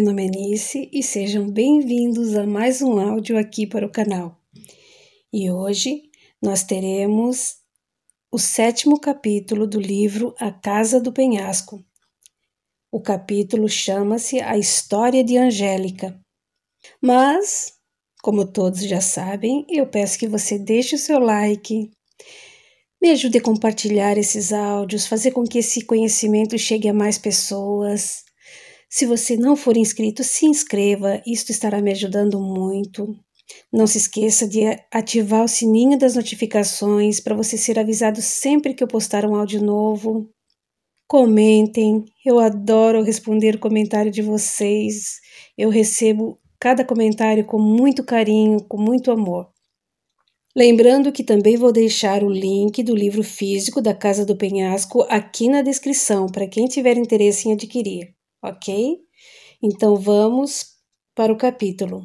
meu nome é Nice e sejam bem-vindos a mais um áudio aqui para o canal. E hoje nós teremos o sétimo capítulo do livro A Casa do Penhasco. O capítulo chama-se A História de Angélica. Mas, como todos já sabem, eu peço que você deixe o seu like, me ajude a compartilhar esses áudios, fazer com que esse conhecimento chegue a mais pessoas. Se você não for inscrito, se inscreva, isto estará me ajudando muito. Não se esqueça de ativar o sininho das notificações para você ser avisado sempre que eu postar um áudio novo. Comentem, eu adoro responder o comentário de vocês. Eu recebo cada comentário com muito carinho, com muito amor. Lembrando que também vou deixar o link do livro físico da Casa do Penhasco aqui na descrição para quem tiver interesse em adquirir ok? Então vamos para o capítulo.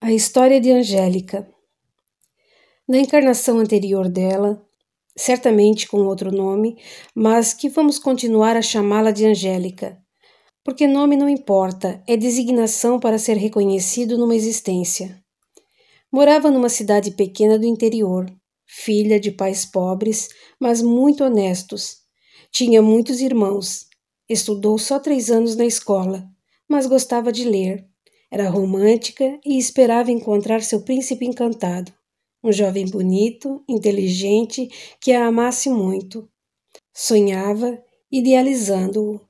A história de Angélica. Na encarnação anterior dela, certamente com outro nome, mas que vamos continuar a chamá-la de Angélica, porque nome não importa, é designação para ser reconhecido numa existência. Morava numa cidade pequena do interior, filha de pais pobres, mas muito honestos. Tinha muitos irmãos, Estudou só três anos na escola, mas gostava de ler. Era romântica e esperava encontrar seu príncipe encantado, um jovem bonito, inteligente, que a amasse muito. Sonhava, idealizando-o.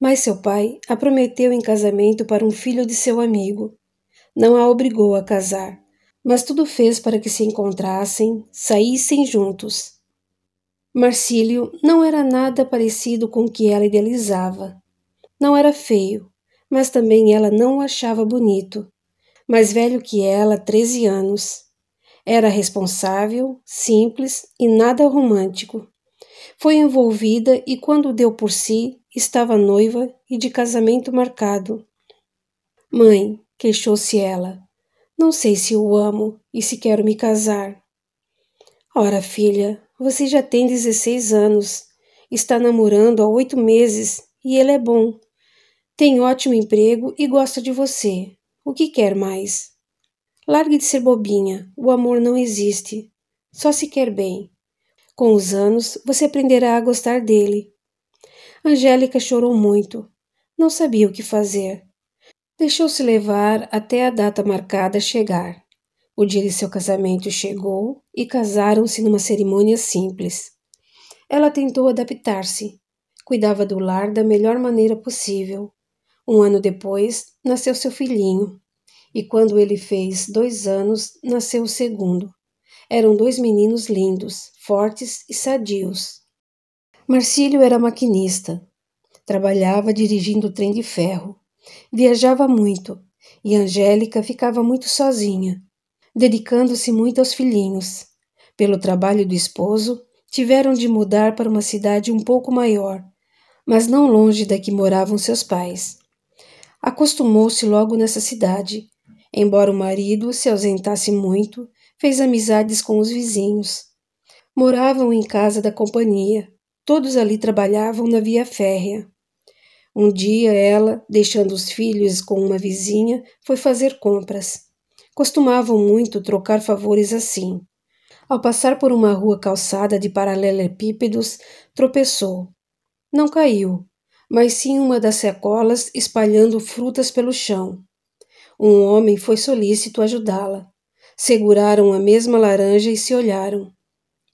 Mas seu pai a prometeu em casamento para um filho de seu amigo. Não a obrigou a casar, mas tudo fez para que se encontrassem, saíssem juntos Marcílio não era nada parecido com o que ela idealizava. Não era feio, mas também ela não o achava bonito. Mais velho que ela, 13 anos. Era responsável, simples e nada romântico. Foi envolvida e, quando deu por si, estava noiva e de casamento marcado. Mãe, queixou-se ela, não sei se o amo e se quero me casar. Ora, filha, você já tem 16 anos, está namorando há oito meses e ele é bom. Tem ótimo emprego e gosta de você. O que quer mais? Largue de ser bobinha, o amor não existe. Só se quer bem. Com os anos, você aprenderá a gostar dele. Angélica chorou muito. Não sabia o que fazer. Deixou-se levar até a data marcada chegar. O dia de seu casamento chegou e casaram-se numa cerimônia simples. Ela tentou adaptar-se, cuidava do lar da melhor maneira possível. Um ano depois, nasceu seu filhinho, e quando ele fez dois anos, nasceu o segundo. Eram dois meninos lindos, fortes e sadios. Marcílio era maquinista. Trabalhava dirigindo o trem de ferro. Viajava muito e Angélica ficava muito sozinha dedicando-se muito aos filhinhos. Pelo trabalho do esposo, tiveram de mudar para uma cidade um pouco maior, mas não longe da que moravam seus pais. Acostumou-se logo nessa cidade. Embora o marido se ausentasse muito, fez amizades com os vizinhos. Moravam em casa da companhia. Todos ali trabalhavam na via férrea. Um dia ela, deixando os filhos com uma vizinha, foi fazer compras costumavam muito trocar favores assim. Ao passar por uma rua calçada de paralelepípedos, tropeçou. Não caiu, mas sim uma das sacolas espalhando frutas pelo chão. Um homem foi solícito ajudá-la. Seguraram a mesma laranja e se olharam.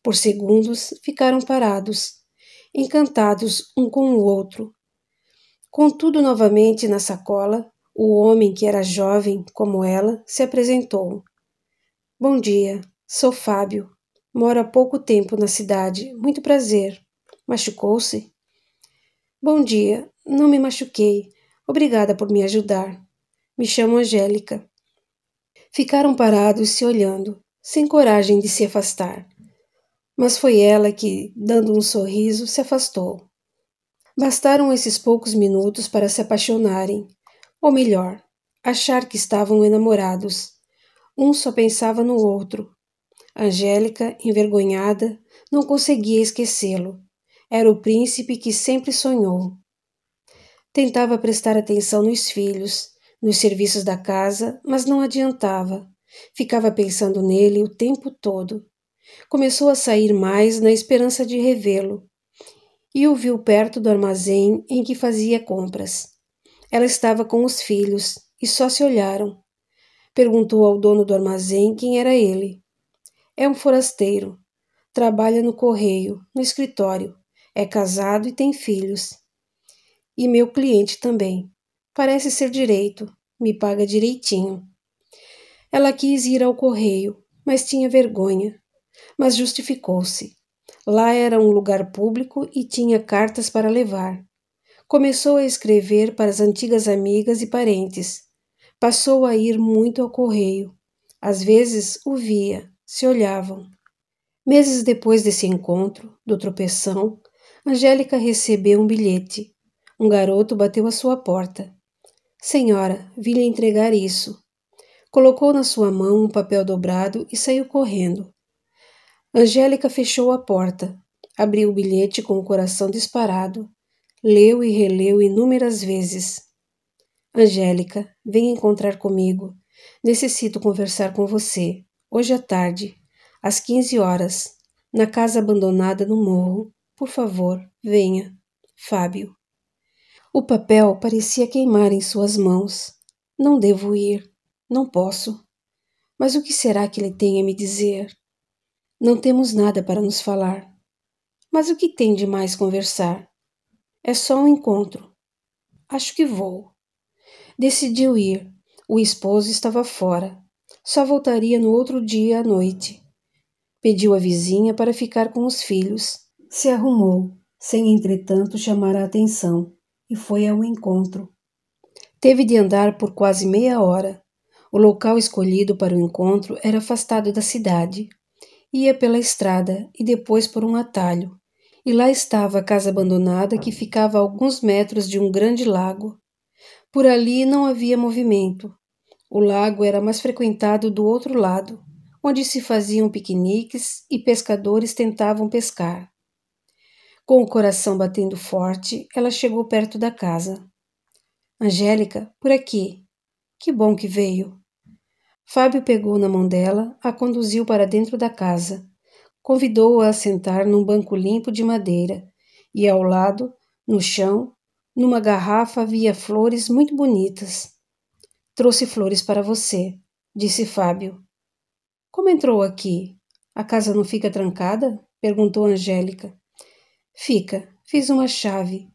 Por segundos ficaram parados, encantados um com o outro. Contudo, novamente na sacola, o homem, que era jovem como ela, se apresentou. Bom dia, sou Fábio. Moro há pouco tempo na cidade. Muito prazer. Machucou-se? Bom dia, não me machuquei. Obrigada por me ajudar. Me chamo Angélica. Ficaram parados se olhando, sem coragem de se afastar. Mas foi ela que, dando um sorriso, se afastou. Bastaram esses poucos minutos para se apaixonarem, ou melhor, achar que estavam enamorados. Um só pensava no outro. Angélica, envergonhada, não conseguia esquecê-lo. Era o príncipe que sempre sonhou. Tentava prestar atenção nos filhos, nos serviços da casa, mas não adiantava. Ficava pensando nele o tempo todo. Começou a sair mais na esperança de revê-lo e o viu perto do armazém em que fazia compras. Ela estava com os filhos e só se olharam. Perguntou ao dono do armazém quem era ele. É um forasteiro. Trabalha no correio, no escritório. É casado e tem filhos. E meu cliente também. Parece ser direito, me paga direitinho. Ela quis ir ao correio, mas tinha vergonha. Mas justificou-se. Lá era um lugar público e tinha cartas para levar. Começou a escrever para as antigas amigas e parentes. Passou a ir muito ao correio. Às vezes o via, se olhavam. Meses depois desse encontro, do tropeção, Angélica recebeu um bilhete. Um garoto bateu à sua porta. Senhora, vim lhe entregar isso. Colocou na sua mão um papel dobrado e saiu correndo. Angélica fechou a porta, abriu o bilhete com o coração disparado. Leu e releu inúmeras vezes. Angélica, venha encontrar comigo. Necessito conversar com você. Hoje à tarde, às 15 horas, na casa abandonada no morro. Por favor, venha. Fábio. O papel parecia queimar em suas mãos. Não devo ir. Não posso. Mas o que será que ele tem a me dizer? Não temos nada para nos falar. Mas o que tem de mais conversar? É só um encontro. Acho que vou. Decidiu ir. O esposo estava fora. Só voltaria no outro dia à noite. Pediu a vizinha para ficar com os filhos. Se arrumou, sem entretanto chamar a atenção, e foi ao encontro. Teve de andar por quase meia hora. O local escolhido para o encontro era afastado da cidade. Ia pela estrada e depois por um atalho e lá estava a casa abandonada que ficava a alguns metros de um grande lago. Por ali não havia movimento. O lago era mais frequentado do outro lado, onde se faziam piqueniques e pescadores tentavam pescar. Com o coração batendo forte, ela chegou perto da casa. Angélica, por aqui. Que bom que veio. Fábio pegou na mão dela, a conduziu para dentro da casa convidou-a a sentar num banco limpo de madeira e ao lado, no chão, numa garrafa havia flores muito bonitas. Trouxe flores para você, disse Fábio. Como entrou aqui? A casa não fica trancada? perguntou Angélica. Fica, fiz uma chave.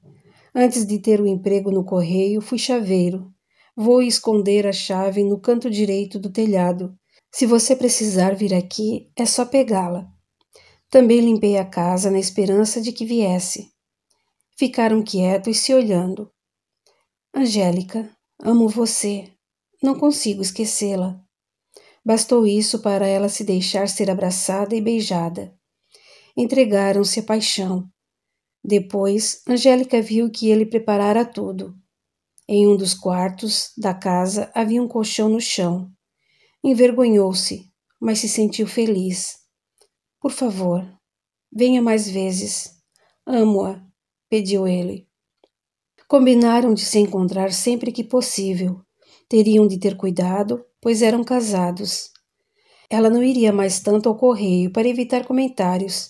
Antes de ter o emprego no correio, fui chaveiro. Vou esconder a chave no canto direito do telhado. Se você precisar vir aqui, é só pegá-la. Também limpei a casa na esperança de que viesse. Ficaram quietos se olhando. Angélica, amo você. Não consigo esquecê-la. Bastou isso para ela se deixar ser abraçada e beijada. Entregaram-se à paixão. Depois, Angélica viu que ele preparara tudo. Em um dos quartos da casa havia um colchão no chão. Envergonhou-se, mas se sentiu feliz. Por favor, venha mais vezes. Amo-a, pediu ele. Combinaram de se encontrar sempre que possível. Teriam de ter cuidado, pois eram casados. Ela não iria mais tanto ao correio para evitar comentários.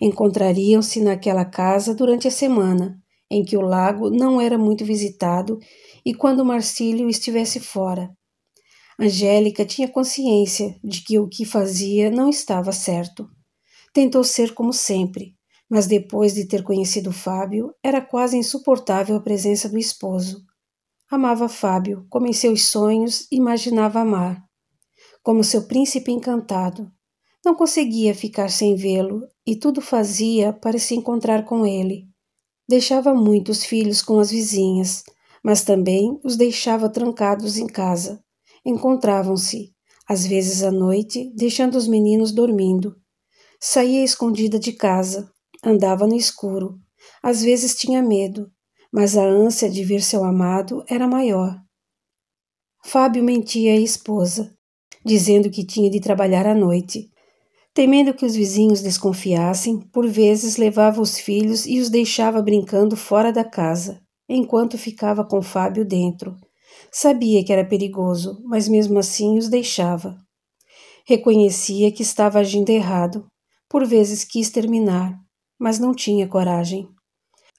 Encontrariam-se naquela casa durante a semana, em que o lago não era muito visitado e quando Marcílio estivesse fora. Angélica tinha consciência de que o que fazia não estava certo. Tentou ser como sempre, mas depois de ter conhecido Fábio, era quase insuportável a presença do esposo. Amava Fábio, como em seus sonhos imaginava amar, como seu príncipe encantado. Não conseguia ficar sem vê-lo e tudo fazia para se encontrar com ele. Deixava muitos filhos com as vizinhas, mas também os deixava trancados em casa. Encontravam-se, às vezes à noite, deixando os meninos dormindo, Saía escondida de casa, andava no escuro. Às vezes tinha medo, mas a ânsia de ver seu amado era maior. Fábio mentia à esposa, dizendo que tinha de trabalhar à noite. Temendo que os vizinhos desconfiassem, por vezes levava os filhos e os deixava brincando fora da casa, enquanto ficava com Fábio dentro. Sabia que era perigoso, mas mesmo assim os deixava. Reconhecia que estava agindo errado, por vezes quis terminar, mas não tinha coragem.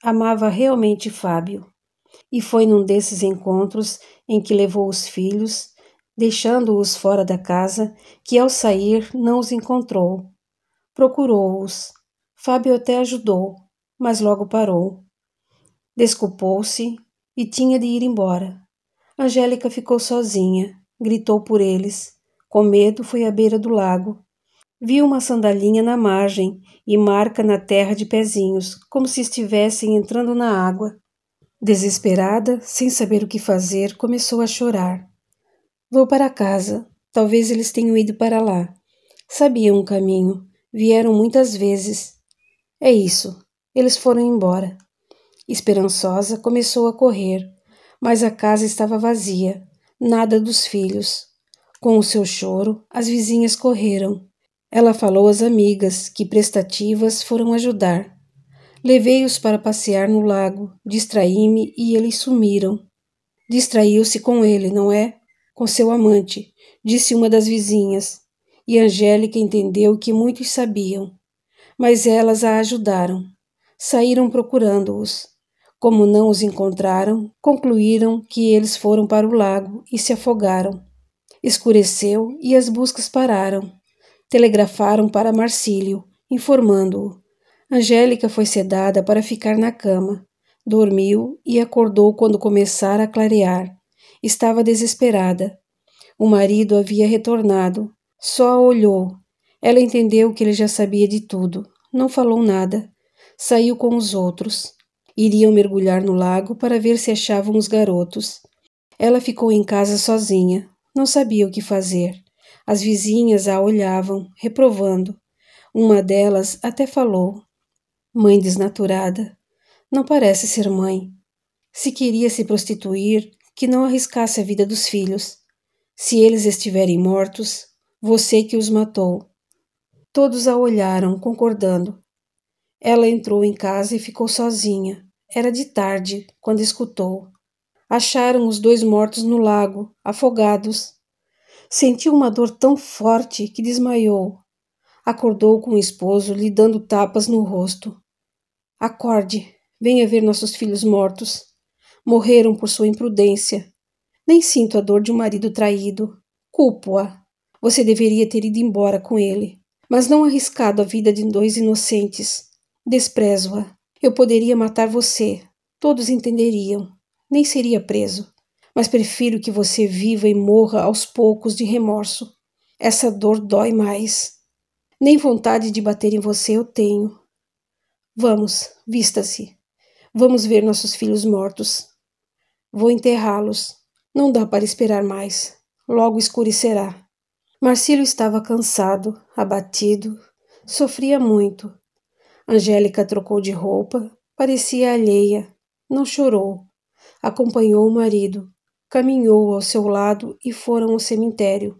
Amava realmente Fábio. E foi num desses encontros em que levou os filhos, deixando-os fora da casa, que ao sair não os encontrou. Procurou-os. Fábio até ajudou, mas logo parou. Desculpou-se e tinha de ir embora. Angélica ficou sozinha, gritou por eles. Com medo, foi à beira do lago Viu uma sandalinha na margem e marca na terra de pezinhos, como se estivessem entrando na água. Desesperada, sem saber o que fazer, começou a chorar. Vou para casa. Talvez eles tenham ido para lá. Sabiam o caminho. Vieram muitas vezes. É isso. Eles foram embora. Esperançosa, começou a correr, mas a casa estava vazia. Nada dos filhos. Com o seu choro, as vizinhas correram. Ela falou às amigas, que prestativas foram ajudar. Levei-os para passear no lago, distraí-me e eles sumiram. Distraiu-se com ele, não é? Com seu amante, disse uma das vizinhas. E Angélica entendeu que muitos sabiam. Mas elas a ajudaram. Saíram procurando-os. Como não os encontraram, concluíram que eles foram para o lago e se afogaram. Escureceu e as buscas pararam. Telegrafaram para Marcílio, informando-o. Angélica foi sedada para ficar na cama. Dormiu e acordou quando começara a clarear. Estava desesperada. O marido havia retornado. Só a olhou. Ela entendeu que ele já sabia de tudo. Não falou nada. Saiu com os outros. Iriam mergulhar no lago para ver se achavam os garotos. Ela ficou em casa sozinha. Não sabia o que fazer. As vizinhas a olhavam, reprovando. Uma delas até falou: Mãe desnaturada. Não parece ser mãe. Se queria se prostituir, que não arriscasse a vida dos filhos. Se eles estiverem mortos, você que os matou. Todos a olharam, concordando. Ela entrou em casa e ficou sozinha. Era de tarde quando escutou. Acharam os dois mortos no lago, afogados. Sentiu uma dor tão forte que desmaiou. Acordou com o esposo, lhe dando tapas no rosto. Acorde, venha ver nossos filhos mortos. Morreram por sua imprudência. Nem sinto a dor de um marido traído. Culpo-a. Você deveria ter ido embora com ele, mas não arriscado a vida de dois inocentes. Desprezo-a. Eu poderia matar você. Todos entenderiam. Nem seria preso mas prefiro que você viva e morra aos poucos de remorso. Essa dor dói mais. Nem vontade de bater em você eu tenho. Vamos, vista-se. Vamos ver nossos filhos mortos. Vou enterrá-los. Não dá para esperar mais. Logo escurecerá. Marcílio estava cansado, abatido, sofria muito. Angélica trocou de roupa, parecia alheia, não chorou. Acompanhou o marido caminhou ao seu lado e foram ao cemitério.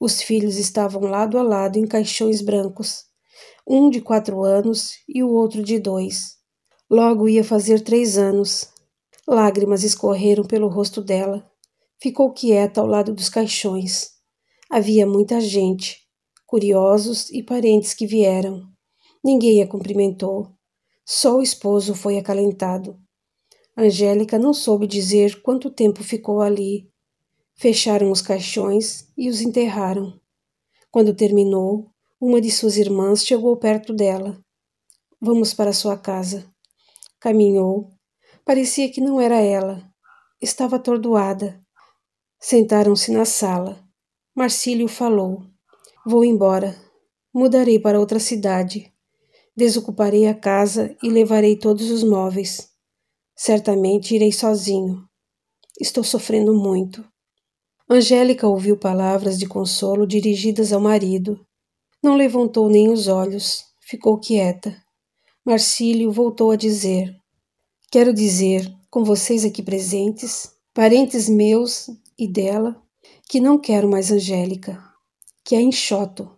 Os filhos estavam lado a lado em caixões brancos, um de quatro anos e o outro de dois. Logo ia fazer três anos. Lágrimas escorreram pelo rosto dela. Ficou quieta ao lado dos caixões. Havia muita gente, curiosos e parentes que vieram. Ninguém a cumprimentou. Só o esposo foi acalentado. Angélica não soube dizer quanto tempo ficou ali. Fecharam os caixões e os enterraram. Quando terminou, uma de suas irmãs chegou perto dela. Vamos para sua casa. Caminhou. Parecia que não era ela. Estava atordoada. Sentaram-se na sala. Marcílio falou: Vou embora. Mudarei para outra cidade. Desocuparei a casa e levarei todos os móveis. Certamente irei sozinho. Estou sofrendo muito. Angélica ouviu palavras de consolo dirigidas ao marido. Não levantou nem os olhos, ficou quieta. Marcílio voltou a dizer: Quero dizer, com vocês aqui presentes, parentes meus e dela, que não quero mais Angélica, que a é enxoto.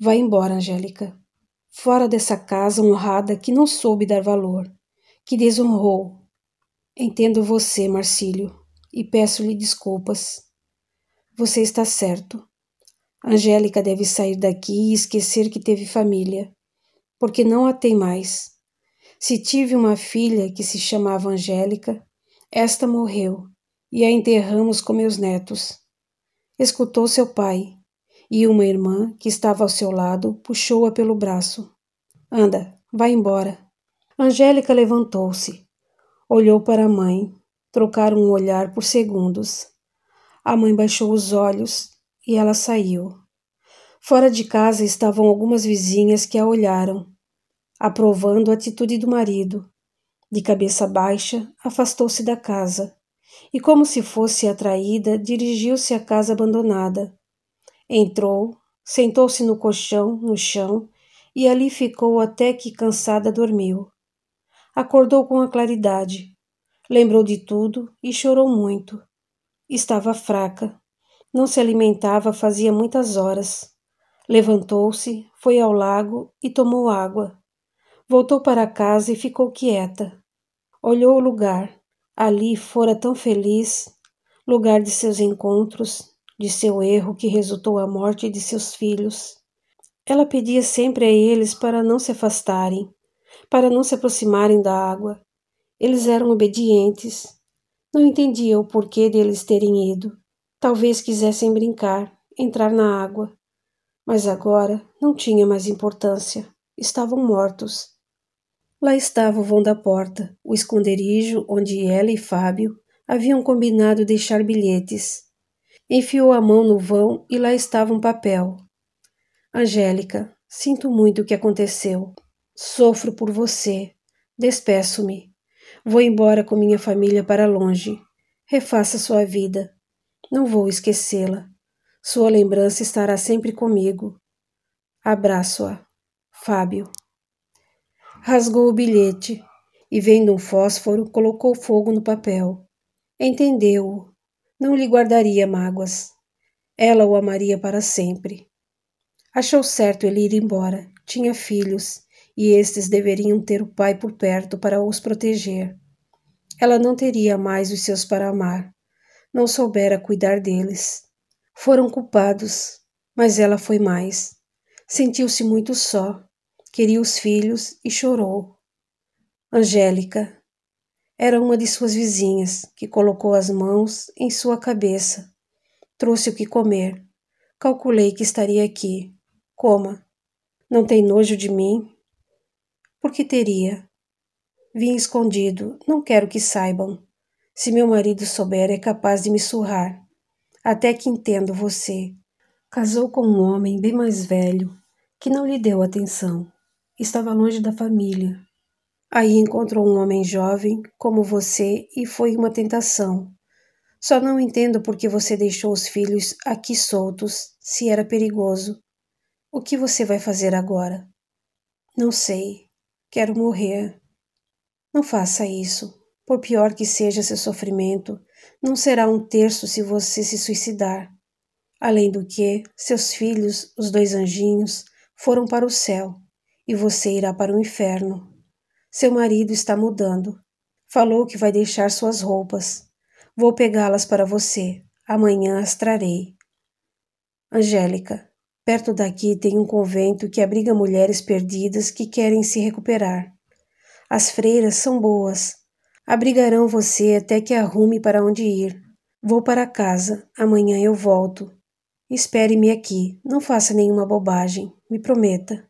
Vá embora, Angélica. Fora dessa casa honrada que não soube dar valor, que desonrou, Entendo você, Marcílio, e peço-lhe desculpas. Você está certo. Angélica deve sair daqui e esquecer que teve família, porque não a tem mais. Se tive uma filha que se chamava Angélica, esta morreu e a enterramos com meus netos. Escutou seu pai, e uma irmã que estava ao seu lado puxou-a pelo braço. Anda, vai embora. Angélica levantou-se, Olhou para a mãe. Trocaram um olhar por segundos. A mãe baixou os olhos e ela saiu. Fora de casa estavam algumas vizinhas que a olharam, aprovando a atitude do marido. De cabeça baixa, afastou-se da casa e, como se fosse atraída, dirigiu-se à casa abandonada. Entrou, sentou-se no colchão, no chão, e ali ficou até que cansada dormiu acordou com a claridade. Lembrou de tudo e chorou muito. Estava fraca. Não se alimentava fazia muitas horas. Levantou-se, foi ao lago e tomou água. Voltou para casa e ficou quieta. Olhou o lugar. Ali fora tão feliz lugar de seus encontros, de seu erro que resultou a morte de seus filhos. Ela pedia sempre a eles para não se afastarem, para não se aproximarem da água. Eles eram obedientes. Não entendia o porquê deles terem ido. Talvez quisessem brincar, entrar na água. Mas agora não tinha mais importância. Estavam mortos. Lá estava o vão da porta, o esconderijo onde ela e Fábio haviam combinado deixar bilhetes. Enfiou a mão no vão e lá estava um papel. Angélica, sinto muito o que aconteceu. Sofro por você. Despeço-me. Vou embora com minha família para longe. Refaça sua vida. Não vou esquecê-la. Sua lembrança estará sempre comigo. Abraço-a. Fábio. Rasgou o bilhete e, vendo um fósforo, colocou fogo no papel. Entendeu-o. Não lhe guardaria mágoas. Ela o amaria para sempre. Achou certo ele ir embora. Tinha filhos e estes deveriam ter o pai por perto para os proteger. Ela não teria mais os seus para amar, não soubera cuidar deles. Foram culpados, mas ela foi mais. Sentiu-se muito só, queria os filhos e chorou. Angélica era uma de suas vizinhas que colocou as mãos em sua cabeça. Trouxe o que comer. Calculei que estaria aqui. Coma. Não tem nojo de mim? Porque teria. Vim escondido, não quero que saibam. Se meu marido souber, é capaz de me surrar. Até que entendo você. Casou com um homem bem mais velho, que não lhe deu atenção. Estava longe da família. Aí encontrou um homem jovem, como você, e foi uma tentação. Só não entendo por que você deixou os filhos aqui soltos, se era perigoso. O que você vai fazer agora? Não sei. Quero morrer. Não faça isso. Por pior que seja seu sofrimento, não será um terço se você se suicidar. Além do que, seus filhos, os dois anjinhos, foram para o céu e você irá para o inferno. Seu marido está mudando. Falou que vai deixar suas roupas. Vou pegá-las para você. Amanhã as trarei. Angélica, Perto daqui tem um convento que abriga mulheres perdidas que querem se recuperar. As freiras são boas. Abrigarão você até que arrume para onde ir. Vou para casa, amanhã eu volto. Espere-me aqui, não faça nenhuma bobagem, me prometa.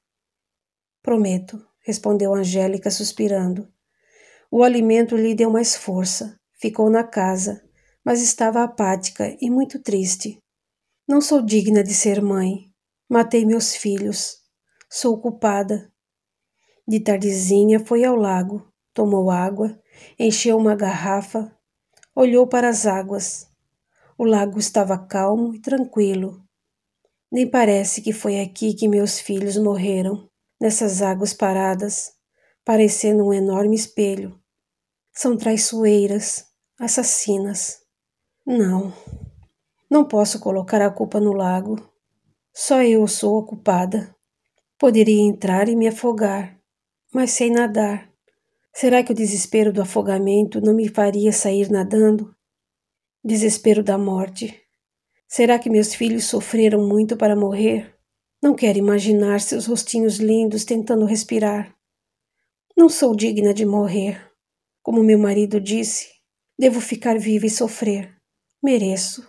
Prometo, respondeu Angélica, suspirando. O alimento lhe deu mais força. Ficou na casa, mas estava apática e muito triste. Não sou digna de ser mãe, Matei meus filhos. Sou culpada. De tardezinha foi ao lago, tomou água, encheu uma garrafa, olhou para as águas. O lago estava calmo e tranquilo. Nem parece que foi aqui que meus filhos morreram, nessas águas paradas, parecendo um enorme espelho. São traiçoeiras, assassinas. Não, não posso colocar a culpa no lago. Só eu sou ocupada. Poderia entrar e me afogar, mas sem nadar. Será que o desespero do afogamento não me faria sair nadando? Desespero da morte. Será que meus filhos sofreram muito para morrer? Não quero imaginar seus rostinhos lindos tentando respirar. Não sou digna de morrer. Como meu marido disse, devo ficar viva e sofrer. Mereço.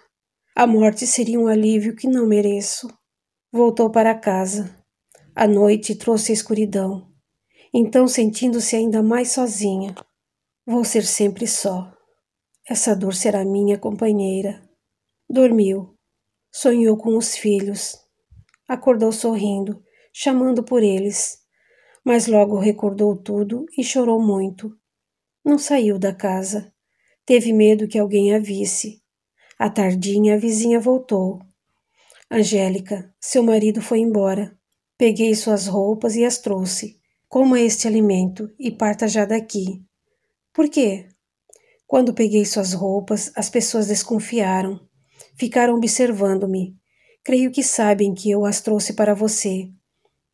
A morte seria um alívio que não mereço. Voltou para casa. A noite trouxe a escuridão. Então, sentindo-se ainda mais sozinha, vou ser sempre só. Essa dor será minha companheira. Dormiu. Sonhou com os filhos. Acordou sorrindo, chamando por eles. Mas logo recordou tudo e chorou muito. Não saiu da casa. Teve medo que alguém a visse. À tardinha, a vizinha voltou. Angélica, seu marido foi embora. Peguei suas roupas e as trouxe. Coma este alimento e parta já daqui. Por quê? Quando peguei suas roupas, as pessoas desconfiaram. Ficaram observando-me. Creio que sabem que eu as trouxe para você.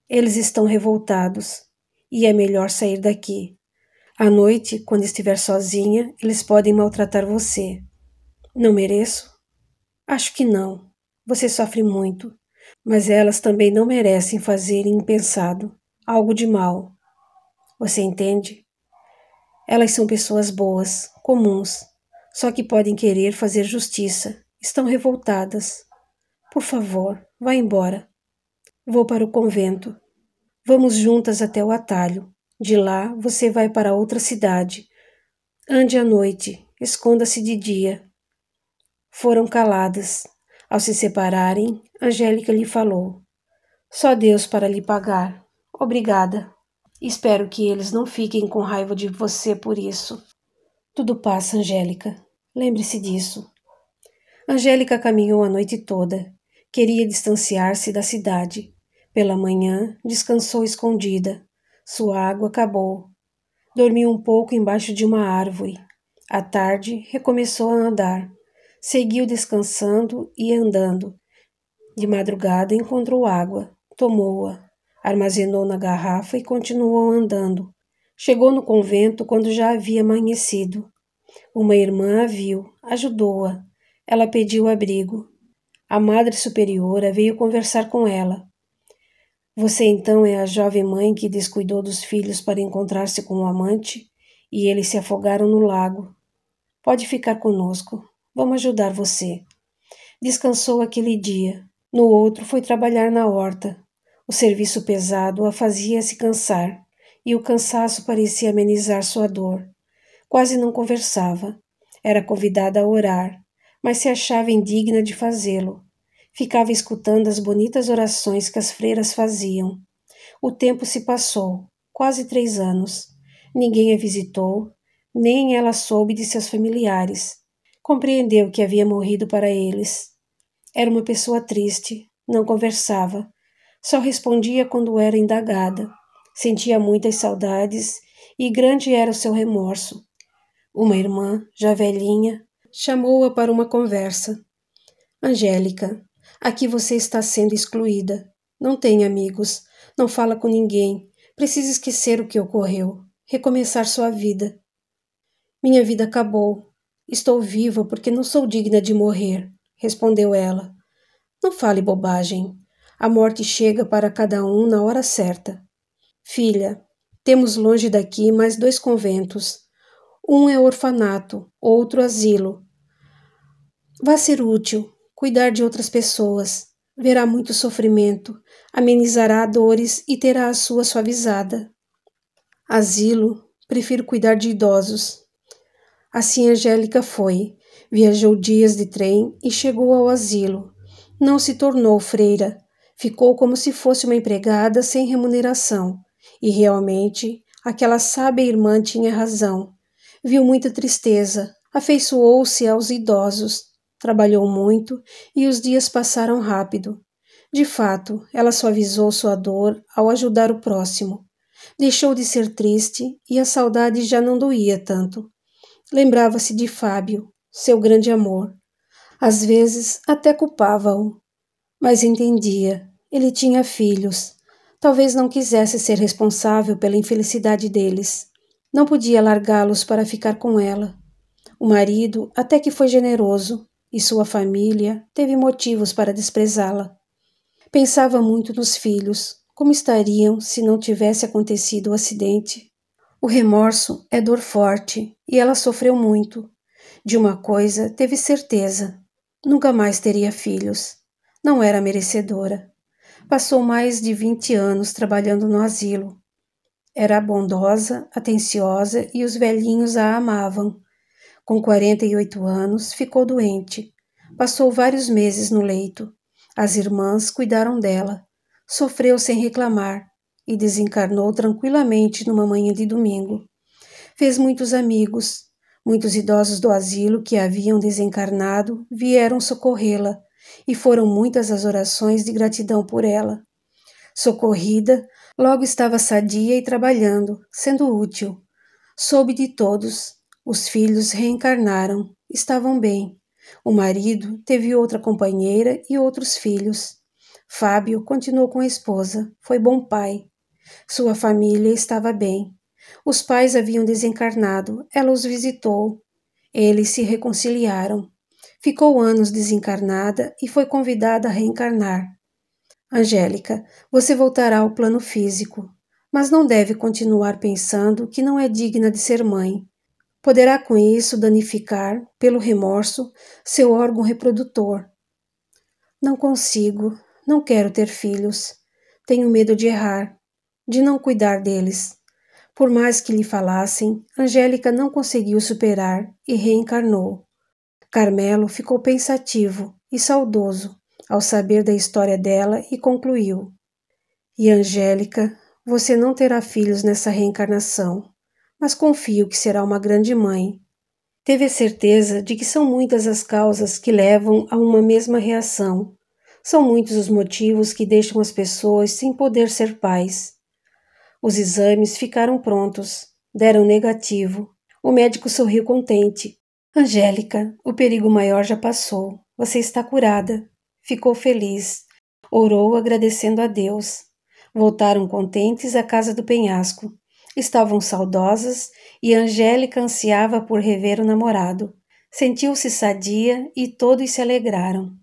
Eles estão revoltados. E é melhor sair daqui. À noite, quando estiver sozinha, eles podem maltratar você. Não mereço? Acho que não. Você sofre muito, mas elas também não merecem fazer impensado algo de mal. Você entende? Elas são pessoas boas, comuns, só que podem querer fazer justiça. Estão revoltadas. Por favor, vá embora. Vou para o convento. Vamos juntas até o atalho. De lá você vai para outra cidade. Ande à noite, esconda-se de dia. Foram caladas. Ao se separarem, Angélica lhe falou: Só Deus para lhe pagar. Obrigada. Espero que eles não fiquem com raiva de você por isso. Tudo passa, Angélica. Lembre-se disso. Angélica caminhou a noite toda. Queria distanciar-se da cidade. Pela manhã, descansou escondida. Sua água acabou. Dormiu um pouco embaixo de uma árvore. À tarde, recomeçou a andar. Seguiu descansando e andando. De madrugada encontrou água, tomou-a, armazenou na garrafa e continuou andando. Chegou no convento quando já havia amanhecido. Uma irmã a viu, ajudou-a. Ela pediu abrigo. A madre superiora veio conversar com ela. Você então é a jovem mãe que descuidou dos filhos para encontrar-se com o amante e eles se afogaram no lago. Pode ficar conosco. Vamos ajudar você. Descansou aquele dia. No outro, foi trabalhar na horta. O serviço pesado a fazia se cansar, e o cansaço parecia amenizar sua dor. Quase não conversava. Era convidada a orar, mas se achava indigna de fazê-lo. Ficava escutando as bonitas orações que as freiras faziam. O tempo se passou, quase três anos. Ninguém a visitou, nem ela soube de seus familiares. Compreendeu que havia morrido para eles. Era uma pessoa triste, não conversava, só respondia quando era indagada. Sentia muitas saudades e grande era o seu remorso. Uma irmã, já velhinha, chamou-a para uma conversa. Angélica, aqui você está sendo excluída. Não tem amigos, não fala com ninguém. Precisa esquecer o que ocorreu, recomeçar sua vida. Minha vida acabou, Estou viva porque não sou digna de morrer, respondeu ela. Não fale bobagem. A morte chega para cada um na hora certa. Filha, temos longe daqui mais dois conventos. Um é orfanato, outro asilo. Vá ser útil, cuidar de outras pessoas. Verá muito sofrimento, amenizará dores e terá a sua suavizada. Asilo, prefiro cuidar de idosos. Assim Angélica foi, viajou dias de trem e chegou ao asilo. Não se tornou freira, ficou como se fosse uma empregada sem remuneração. E realmente, aquela sábia irmã tinha razão. Viu muita tristeza, afeiçoou-se aos idosos, trabalhou muito e os dias passaram rápido. De fato, ela suavizou sua dor ao ajudar o próximo. Deixou de ser triste e a saudade já não doía tanto. Lembrava-se de Fábio, seu grande amor. Às vezes até culpava-o. Mas entendia, ele tinha filhos. Talvez não quisesse ser responsável pela infelicidade deles. Não podia largá-los para ficar com ela. O marido até que foi generoso, e sua família teve motivos para desprezá-la. Pensava muito nos filhos, como estariam se não tivesse acontecido o acidente o remorso é dor forte e ela sofreu muito. De uma coisa teve certeza: nunca mais teria filhos. Não era merecedora. Passou mais de 20 anos trabalhando no asilo. Era bondosa, atenciosa e os velhinhos a amavam. Com 48 anos, ficou doente. Passou vários meses no leito. As irmãs cuidaram dela. Sofreu sem reclamar e desencarnou tranquilamente numa manhã de domingo. Fez muitos amigos. Muitos idosos do asilo que haviam desencarnado vieram socorrê-la e foram muitas as orações de gratidão por ela. Socorrida, logo estava sadia e trabalhando, sendo útil. Soube de todos. Os filhos reencarnaram, estavam bem. O marido teve outra companheira e outros filhos. Fábio continuou com a esposa, foi bom pai. Sua família estava bem. Os pais haviam desencarnado, ela os visitou. Eles se reconciliaram. Ficou anos desencarnada e foi convidada a reencarnar. Angélica, você voltará ao plano físico, mas não deve continuar pensando que não é digna de ser mãe. Poderá com isso danificar, pelo remorso, seu órgão reprodutor. Não consigo, não quero ter filhos. Tenho medo de errar de não cuidar deles. Por mais que lhe falassem, Angélica não conseguiu superar e reencarnou. Carmelo ficou pensativo e saudoso ao saber da história dela e concluiu: E Angélica, você não terá filhos nessa reencarnação, mas confio que será uma grande mãe. Teve a certeza de que são muitas as causas que levam a uma mesma reação. São muitos os motivos que deixam as pessoas sem poder ser pais. Os exames ficaram prontos, deram negativo. O médico sorriu contente. Angélica, o perigo maior já passou. Você está curada. Ficou feliz. Orou agradecendo a Deus. Voltaram contentes à casa do penhasco. Estavam saudosas e Angélica ansiava por rever o namorado. Sentiu-se sadia e todos se alegraram.